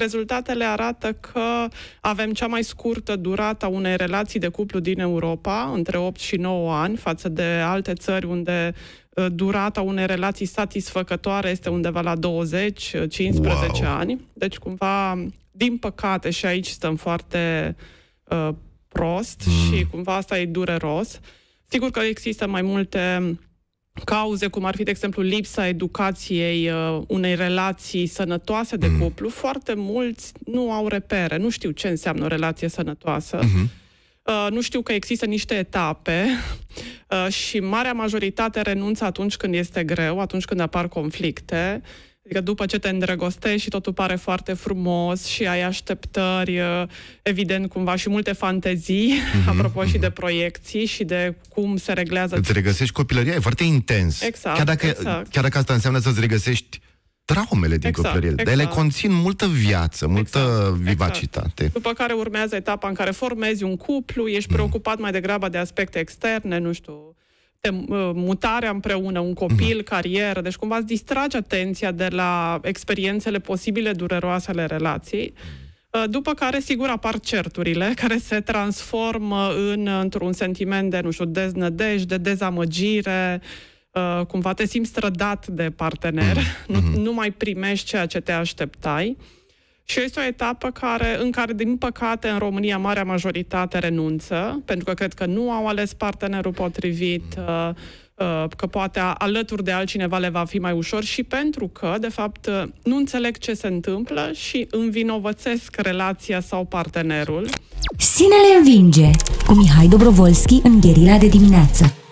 Rezultatele arată că avem cea mai scurtă durată a unei relații de cuplu din Europa, între 8 și 9 ani, față de alte țări unde ă, durata unei relații satisfăcătoare este undeva la 20-15 ă, wow. ani. Deci, cumva, din păcate, și aici stăm foarte uh, prost mm. și cumva asta e dureros. Sigur că există mai multe cauze, cum ar fi, de exemplu, lipsa educației, uh, unei relații sănătoase de mm. cuplu, foarte mulți nu au repere, nu știu ce înseamnă o relație sănătoasă. Mm-hmm. Uh, nu știu că există niște etape uh, și marea majoritate renunță atunci când este greu, atunci când apar conflicte Adică după ce te îndrăgostești și totul pare foarte frumos și ai așteptări, uh, evident, cumva și multe fantezii, mm-hmm, apropo mm-hmm. și mhm. de proiecții și de cum se reglează. Îți regăsești copilăria, e foarte intens. Exact, chiar dacă, exact. Chiar dacă asta înseamnă să-ți regăsești traumele din exact, copilărie, exact. dar ele exact. conțin multă viață, exact, multă exact, vivacitate. Exact. După care urmează etapa în care formezi un cuplu, ești mhm. preocupat mm. mai degrabă de aspecte externe, nu știu, de uh, mutarea împreună, un copil, mhm. carieră, deci cumva îți distrage atenția de la experiențele posibile dureroase ale relației. Mhm. Uh, după care, sigur, apar certurile, care se transformă în, uh, într-un sentiment de, nu știu, deznădejde, dezamăgire, cumva te simți strădat de partener, mm-hmm. nu, mhm. nu mai primești ceea ce te așteptai. Uh, și este o etapă care, în care, din păcate, în România, marea majoritate renunță, pentru că cred că nu au ales partenerul potrivit, mm. uh, uh, că poate alături de altcineva le va fi mai ușor și pentru că, de fapt, uh, nu înțeleg ce se întâmplă și învinovățesc relația sau partenerul. Sinele învinge cu Mihai Dobrovolski în gherila de dimineață.